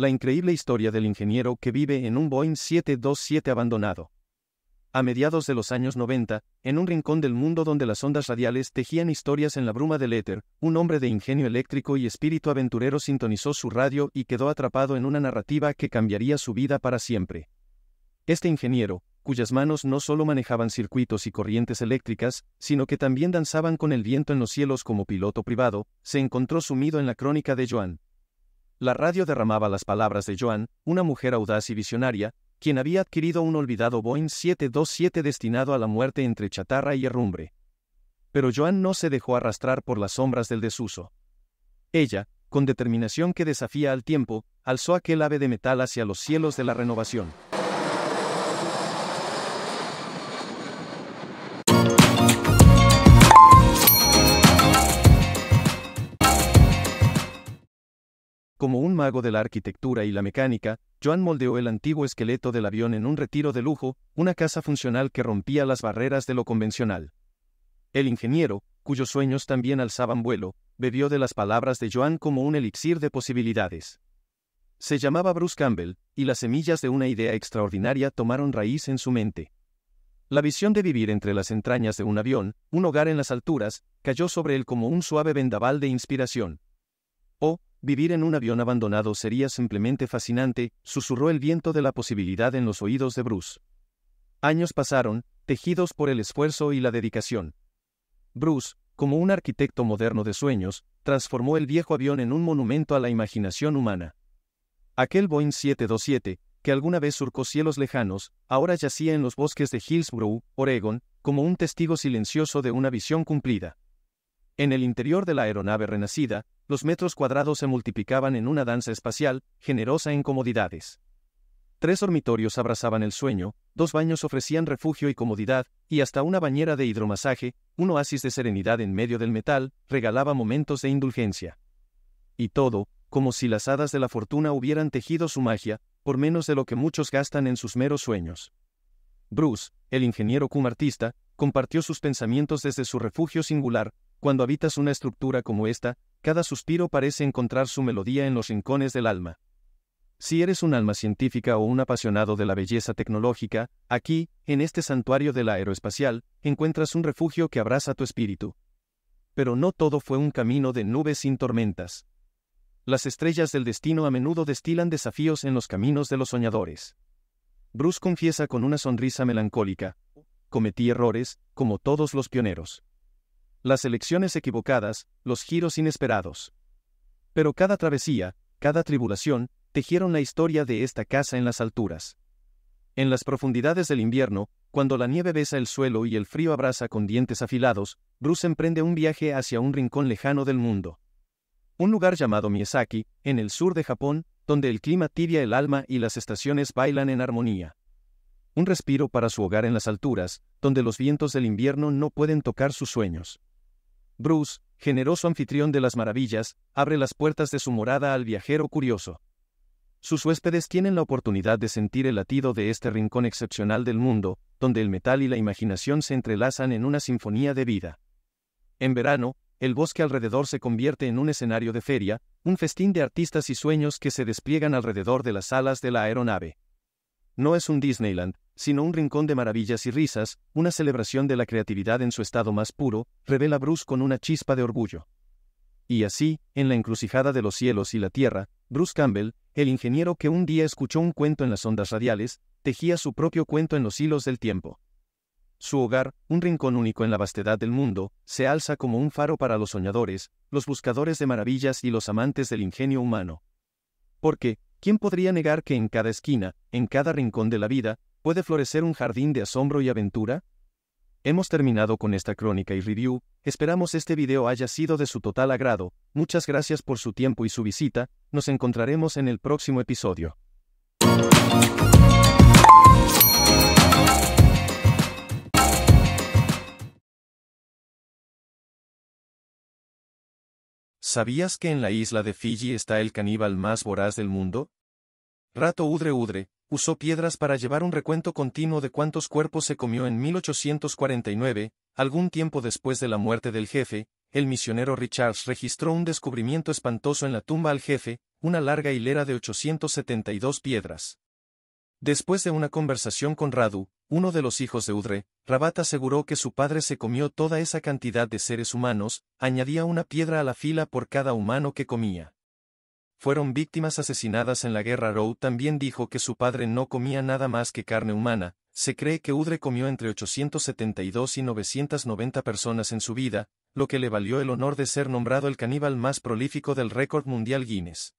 la increíble historia del ingeniero que vive en un Boeing 727 abandonado. A mediados de los años 90, en un rincón del mundo donde las ondas radiales tejían historias en la bruma del éter, un hombre de ingenio eléctrico y espíritu aventurero sintonizó su radio y quedó atrapado en una narrativa que cambiaría su vida para siempre. Este ingeniero, cuyas manos no solo manejaban circuitos y corrientes eléctricas, sino que también danzaban con el viento en los cielos como piloto privado, se encontró sumido en la crónica de Joan, la radio derramaba las palabras de Joan, una mujer audaz y visionaria, quien había adquirido un olvidado Boeing 727 destinado a la muerte entre chatarra y herrumbre. Pero Joan no se dejó arrastrar por las sombras del desuso. Ella, con determinación que desafía al tiempo, alzó aquel ave de metal hacia los cielos de la renovación. Como un mago de la arquitectura y la mecánica, Joan moldeó el antiguo esqueleto del avión en un retiro de lujo, una casa funcional que rompía las barreras de lo convencional. El ingeniero, cuyos sueños también alzaban vuelo, bebió de las palabras de Joan como un elixir de posibilidades. Se llamaba Bruce Campbell, y las semillas de una idea extraordinaria tomaron raíz en su mente. La visión de vivir entre las entrañas de un avión, un hogar en las alturas, cayó sobre él como un suave vendaval de inspiración. Oh, Vivir en un avión abandonado sería simplemente fascinante, susurró el viento de la posibilidad en los oídos de Bruce. Años pasaron, tejidos por el esfuerzo y la dedicación. Bruce, como un arquitecto moderno de sueños, transformó el viejo avión en un monumento a la imaginación humana. Aquel Boeing 727, que alguna vez surcó cielos lejanos, ahora yacía en los bosques de Hillsborough, Oregon, como un testigo silencioso de una visión cumplida. En el interior de la aeronave renacida, los metros cuadrados se multiplicaban en una danza espacial, generosa en comodidades. Tres dormitorios abrazaban el sueño, dos baños ofrecían refugio y comodidad, y hasta una bañera de hidromasaje, un oasis de serenidad en medio del metal, regalaba momentos de indulgencia. Y todo, como si las hadas de la fortuna hubieran tejido su magia, por menos de lo que muchos gastan en sus meros sueños. Bruce, el ingeniero cum artista, compartió sus pensamientos desde su refugio singular, cuando habitas una estructura como esta, cada suspiro parece encontrar su melodía en los rincones del alma. Si eres un alma científica o un apasionado de la belleza tecnológica, aquí, en este santuario de la aeroespacial, encuentras un refugio que abraza tu espíritu. Pero no todo fue un camino de nubes sin tormentas. Las estrellas del destino a menudo destilan desafíos en los caminos de los soñadores. Bruce confiesa con una sonrisa melancólica. Cometí errores, como todos los pioneros las elecciones equivocadas, los giros inesperados. Pero cada travesía, cada tribulación, tejieron la historia de esta casa en las alturas. En las profundidades del invierno, cuando la nieve besa el suelo y el frío abraza con dientes afilados, Bruce emprende un viaje hacia un rincón lejano del mundo. Un lugar llamado Miyazaki, en el sur de Japón, donde el clima tibia el alma y las estaciones bailan en armonía. Un respiro para su hogar en las alturas, donde los vientos del invierno no pueden tocar sus sueños. Bruce, generoso anfitrión de las maravillas, abre las puertas de su morada al viajero curioso. Sus huéspedes tienen la oportunidad de sentir el latido de este rincón excepcional del mundo, donde el metal y la imaginación se entrelazan en una sinfonía de vida. En verano, el bosque alrededor se convierte en un escenario de feria, un festín de artistas y sueños que se despliegan alrededor de las alas de la aeronave. No es un Disneyland, sino un rincón de maravillas y risas, una celebración de la creatividad en su estado más puro, revela Bruce con una chispa de orgullo. Y así, en la encrucijada de los cielos y la tierra, Bruce Campbell, el ingeniero que un día escuchó un cuento en las ondas radiales, tejía su propio cuento en los hilos del tiempo. Su hogar, un rincón único en la vastedad del mundo, se alza como un faro para los soñadores, los buscadores de maravillas y los amantes del ingenio humano. Porque, ¿quién podría negar que en cada esquina, en cada rincón de la vida, ¿Puede florecer un jardín de asombro y aventura? Hemos terminado con esta crónica y review, esperamos este video haya sido de su total agrado, muchas gracias por su tiempo y su visita, nos encontraremos en el próximo episodio. ¿Sabías que en la isla de Fiji está el caníbal más voraz del mundo? Rato Udre Udre, usó piedras para llevar un recuento continuo de cuántos cuerpos se comió en 1849, algún tiempo después de la muerte del jefe, el misionero Richards registró un descubrimiento espantoso en la tumba al jefe, una larga hilera de 872 piedras. Después de una conversación con Radu, uno de los hijos de Udre, Rabat aseguró que su padre se comió toda esa cantidad de seres humanos, añadía una piedra a la fila por cada humano que comía fueron víctimas asesinadas en la guerra Rowe también dijo que su padre no comía nada más que carne humana, se cree que Udre comió entre 872 y 990 personas en su vida, lo que le valió el honor de ser nombrado el caníbal más prolífico del récord mundial Guinness.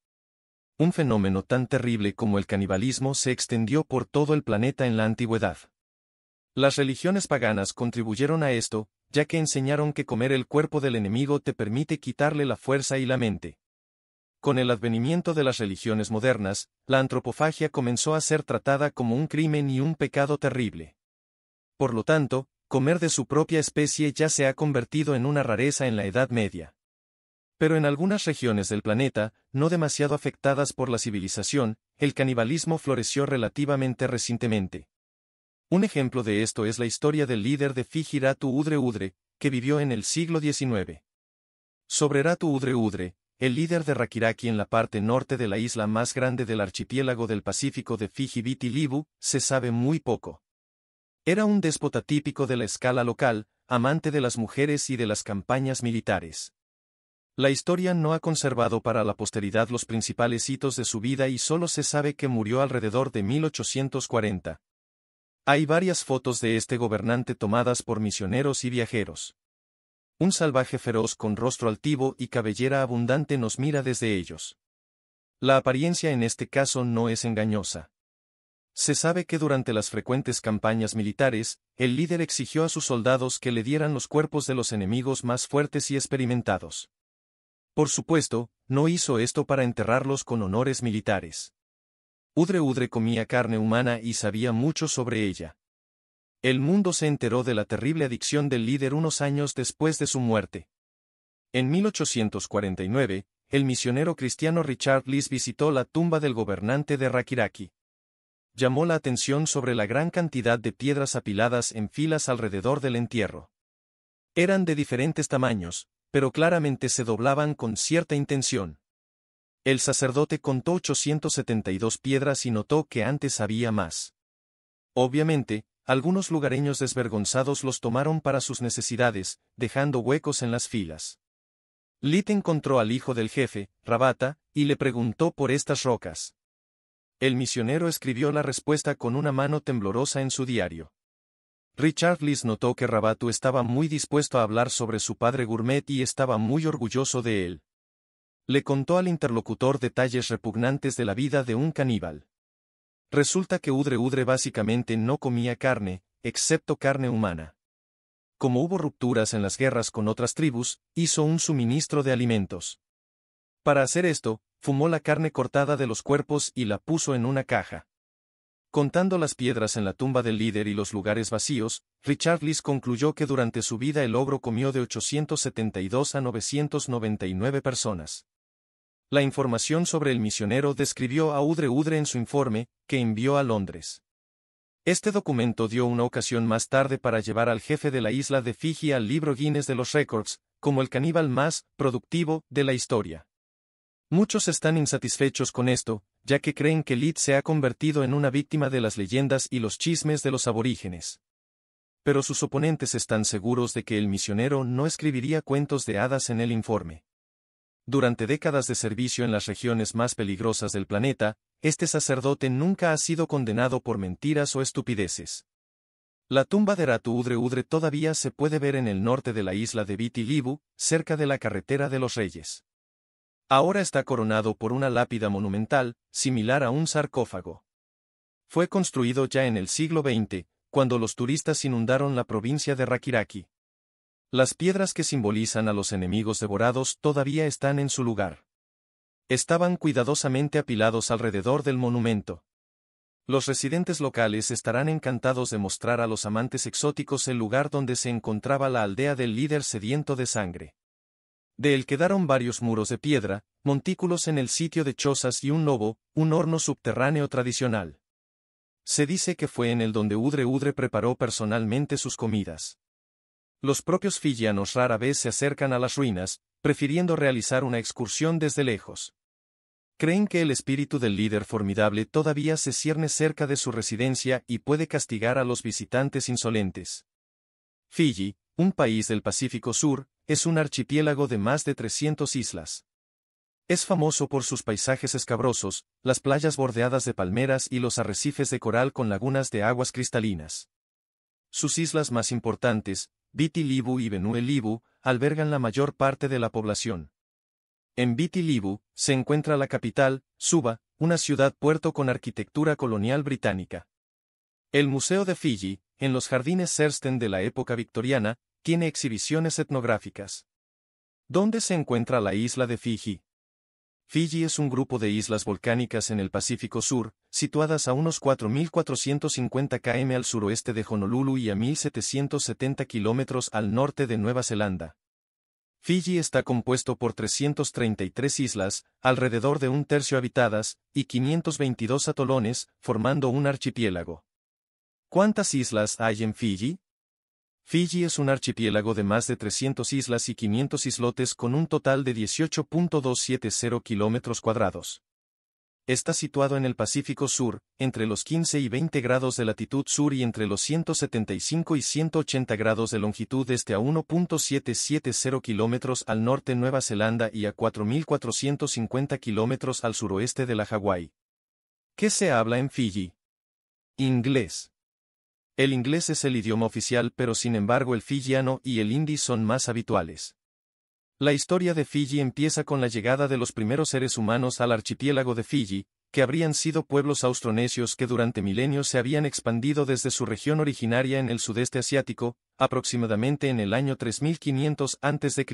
Un fenómeno tan terrible como el canibalismo se extendió por todo el planeta en la antigüedad. Las religiones paganas contribuyeron a esto, ya que enseñaron que comer el cuerpo del enemigo te permite quitarle la fuerza y la mente. Con el advenimiento de las religiones modernas, la antropofagia comenzó a ser tratada como un crimen y un pecado terrible. Por lo tanto, comer de su propia especie ya se ha convertido en una rareza en la Edad Media. Pero en algunas regiones del planeta, no demasiado afectadas por la civilización, el canibalismo floreció relativamente recientemente. Un ejemplo de esto es la historia del líder de Fiji Ratu Udre Udre, que vivió en el siglo XIX. Sobre Ratu Udre Udre, el líder de Rakiraki en la parte norte de la isla más grande del archipiélago del Pacífico de Fiji Libu, se sabe muy poco. Era un déspota típico de la escala local, amante de las mujeres y de las campañas militares. La historia no ha conservado para la posteridad los principales hitos de su vida y solo se sabe que murió alrededor de 1840. Hay varias fotos de este gobernante tomadas por misioneros y viajeros. Un salvaje feroz con rostro altivo y cabellera abundante nos mira desde ellos. La apariencia en este caso no es engañosa. Se sabe que durante las frecuentes campañas militares, el líder exigió a sus soldados que le dieran los cuerpos de los enemigos más fuertes y experimentados. Por supuesto, no hizo esto para enterrarlos con honores militares. Udre Udre comía carne humana y sabía mucho sobre ella. El mundo se enteró de la terrible adicción del líder unos años después de su muerte. En 1849, el misionero cristiano Richard Lees visitó la tumba del gobernante de Rakiraki. Llamó la atención sobre la gran cantidad de piedras apiladas en filas alrededor del entierro. Eran de diferentes tamaños, pero claramente se doblaban con cierta intención. El sacerdote contó 872 piedras y notó que antes había más. Obviamente, algunos lugareños desvergonzados los tomaron para sus necesidades, dejando huecos en las filas. Lit encontró al hijo del jefe, Rabata, y le preguntó por estas rocas. El misionero escribió la respuesta con una mano temblorosa en su diario. Richard Liss notó que Rabatu estaba muy dispuesto a hablar sobre su padre Gourmet y estaba muy orgulloso de él. Le contó al interlocutor detalles repugnantes de la vida de un caníbal. Resulta que Udre Udre básicamente no comía carne, excepto carne humana. Como hubo rupturas en las guerras con otras tribus, hizo un suministro de alimentos. Para hacer esto, fumó la carne cortada de los cuerpos y la puso en una caja. Contando las piedras en la tumba del líder y los lugares vacíos, Richard Lees concluyó que durante su vida el ogro comió de 872 a 999 personas. La información sobre el misionero describió a Udre Udre en su informe, que envió a Londres. Este documento dio una ocasión más tarde para llevar al jefe de la isla de Fiji al libro Guinness de los Records, como el caníbal más productivo de la historia. Muchos están insatisfechos con esto, ya que creen que Lid se ha convertido en una víctima de las leyendas y los chismes de los aborígenes. Pero sus oponentes están seguros de que el misionero no escribiría cuentos de hadas en el informe. Durante décadas de servicio en las regiones más peligrosas del planeta, este sacerdote nunca ha sido condenado por mentiras o estupideces. La tumba de Ratu Udre Udre todavía se puede ver en el norte de la isla de Viti Libu, cerca de la carretera de los Reyes. Ahora está coronado por una lápida monumental, similar a un sarcófago. Fue construido ya en el siglo XX, cuando los turistas inundaron la provincia de Rakiraki. Las piedras que simbolizan a los enemigos devorados todavía están en su lugar. Estaban cuidadosamente apilados alrededor del monumento. Los residentes locales estarán encantados de mostrar a los amantes exóticos el lugar donde se encontraba la aldea del líder sediento de sangre. De él quedaron varios muros de piedra, montículos en el sitio de chozas y un lobo, un horno subterráneo tradicional. Se dice que fue en el donde Udre Udre preparó personalmente sus comidas los propios Fijianos rara vez se acercan a las ruinas, prefiriendo realizar una excursión desde lejos. Creen que el espíritu del líder formidable todavía se cierne cerca de su residencia y puede castigar a los visitantes insolentes. Fiji, un país del Pacífico Sur, es un archipiélago de más de 300 islas. Es famoso por sus paisajes escabrosos, las playas bordeadas de palmeras y los arrecifes de coral con lagunas de aguas cristalinas. Sus islas más importantes, Viti Libu y Benue Libu albergan la mayor parte de la población. En Viti Libu se encuentra la capital, Suba, una ciudad-puerto con arquitectura colonial británica. El Museo de Fiji, en los jardines Sersten de la época victoriana, tiene exhibiciones etnográficas. ¿Dónde se encuentra la isla de Fiji? Fiji es un grupo de islas volcánicas en el Pacífico Sur, situadas a unos 4.450 km al suroeste de Honolulu y a 1.770 km al norte de Nueva Zelanda. Fiji está compuesto por 333 islas, alrededor de un tercio habitadas, y 522 atolones, formando un archipiélago. ¿Cuántas islas hay en Fiji? Fiji es un archipiélago de más de 300 islas y 500 islotes con un total de 18.270 kilómetros cuadrados. Está situado en el Pacífico Sur, entre los 15 y 20 grados de latitud sur y entre los 175 y 180 grados de longitud este a 1.770 kilómetros al norte Nueva Zelanda y a 4.450 kilómetros al suroeste de la Hawái. ¿Qué se habla en Fiji? Inglés. El inglés es el idioma oficial pero sin embargo el fijiano y el hindi son más habituales. La historia de Fiji empieza con la llegada de los primeros seres humanos al archipiélago de Fiji, que habrían sido pueblos austronesios que durante milenios se habían expandido desde su región originaria en el sudeste asiático, aproximadamente en el año 3500 a.C.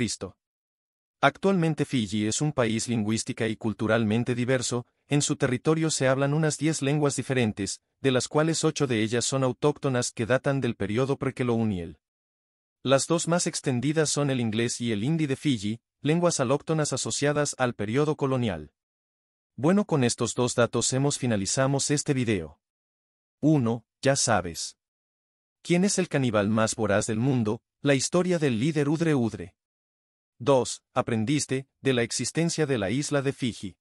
Actualmente Fiji es un país lingüística y culturalmente diverso, en su territorio se hablan unas 10 lenguas diferentes, de las cuales ocho de ellas son autóctonas que datan del periodo prequelouniel. Las dos más extendidas son el inglés y el hindi de Fiji, lenguas alóctonas asociadas al periodo colonial. Bueno con estos dos datos hemos finalizamos este video. 1. Ya sabes. ¿Quién es el caníbal más voraz del mundo? La historia del líder Udre Udre. 2. Aprendiste, de la existencia de la isla de Fiji.